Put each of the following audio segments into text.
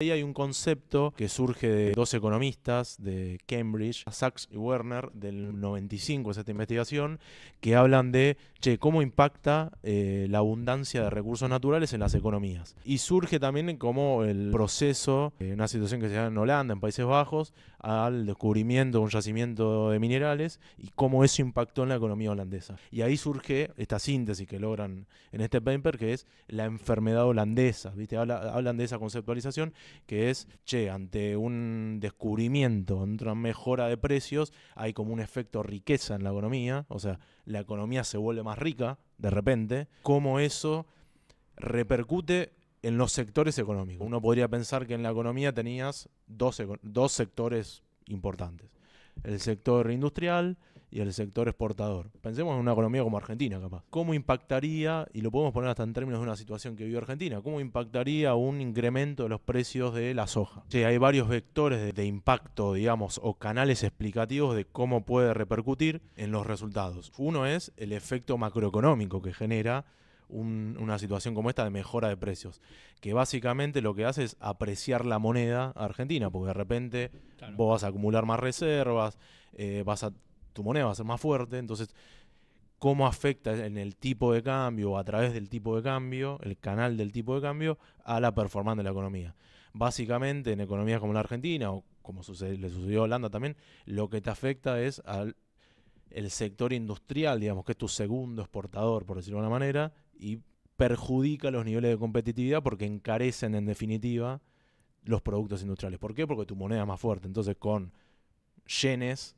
Ahí hay un concepto que surge de dos economistas de Cambridge, Sachs y Werner, del 95, es esta investigación, que hablan de, che, cómo impacta eh, la abundancia de recursos naturales en las economías. Y surge también cómo el proceso, en una situación que se llama en Holanda, en Países Bajos, al descubrimiento de un yacimiento de minerales y cómo eso impactó en la economía holandesa. Y ahí surge esta síntesis que logran en este paper, que es la enfermedad holandesa, ¿viste? hablan de esa conceptualización que es, che, ante un descubrimiento, ante una mejora de precios, hay como un efecto riqueza en la economía, o sea, la economía se vuelve más rica de repente, cómo eso repercute en los sectores económicos. Uno podría pensar que en la economía tenías dos, dos sectores importantes. El sector industrial, y el sector exportador. Pensemos en una economía como Argentina, capaz. ¿Cómo impactaría, y lo podemos poner hasta en términos de una situación que vive Argentina, cómo impactaría un incremento de los precios de la soja? sí hay varios vectores de, impacto, digamos, o canales explicativos de cómo puede repercutir en los resultados. Uno es el efecto macroeconómico que genera una situación como esta de mejora de precios, que básicamente lo que hace es apreciar la moneda argentina, porque de repente vos vas a acumular más reservas, eh, vas a tu moneda va a ser más fuerte. Entonces, ¿cómo afecta en el tipo de cambio o a través del tipo de cambio, el canal del tipo de cambio, a la performance de la economía? Básicamente, en economías como la Argentina o como le sucedió a Holanda también, lo que te afecta es al el sector industrial, digamos, que es tu segundo exportador, por decirlo de una manera, y perjudica los niveles de competitividad porque encarecen en definitiva los productos industriales. ¿Por qué? Porque tu moneda es más fuerte. Entonces con yenes,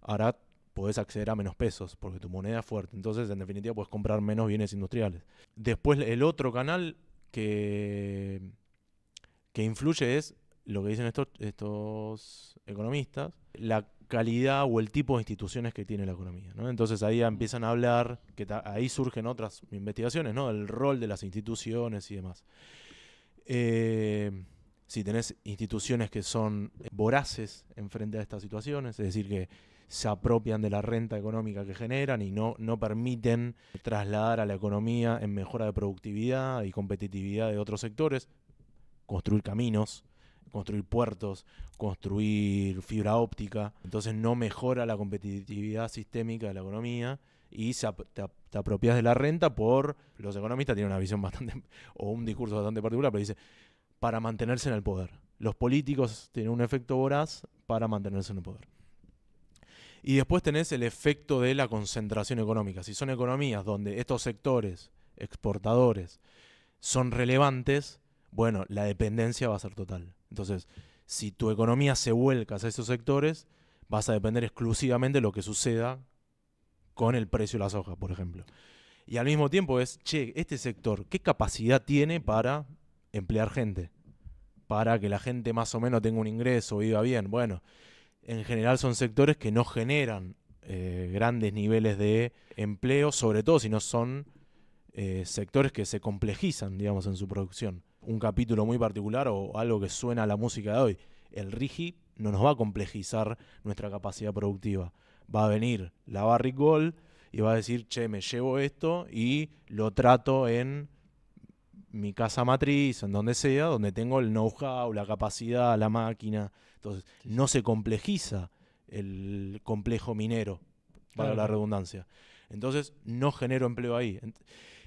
hará podés acceder a menos pesos porque tu moneda es fuerte. Entonces, en definitiva, puedes comprar menos bienes industriales. Después, el otro canal que, que influye es lo que dicen estos, economistas, la calidad o el tipo de instituciones que tiene la economía. Entonces ahí empiezan a hablar, que ahí surgen otras investigaciones, ¿no? El rol de las instituciones y demás. Eh, si tenés instituciones que son eh, voraces en frente a estas situaciones, es decir, que se apropian de la renta económica que generan y no, no permiten trasladar a la economía en mejora de productividad y competitividad de otros sectores, construir caminos, construir puertos, construir fibra óptica, entonces no mejora la competitividad sistémica de la economía y se te, apropias de la renta por, los economistas tienen una visión bastante, o un discurso bastante particular, pero dice, para mantenerse en el poder. Los políticos tienen un efecto voraz para mantenerse en el poder. Y después tenés el efecto de la concentración económica. Si son economías donde estos sectores exportadores son relevantes, bueno, la dependencia va a ser total. Entonces, si tu economía se vuelca a esos sectores, vas a depender exclusivamente de lo que suceda con el precio de la soja, por ejemplo. Y al mismo tiempo es, che, este sector, ¿qué capacidad tiene para emplear gente para que la gente más o menos tenga un ingreso, viva bien. Bueno, en general son sectores que no generan eh, grandes niveles de empleo, sobre todo si no son eh, sectores que se complejizan, digamos, en su producción. Un capítulo muy particular o algo que suena a la música de hoy, el rigi no nos va a complejizar nuestra capacidad productiva. Va a venir la Barrick Gold y va a decir, che, me llevo esto y lo trato en mi casa matriz, en donde sea, donde tengo el know-how, la capacidad, la máquina. Entonces, no se complejiza el complejo minero, para la redundancia. Entonces, no genero empleo ahí.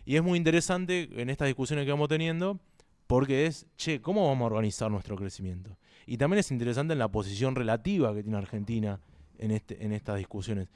Y es muy interesante en estas discusiones que vamos teniendo, porque es, che, ¿cómo vamos a organizar nuestro crecimiento? Y también es interesante en la posición relativa que tiene Argentina en, este, en estas discusiones.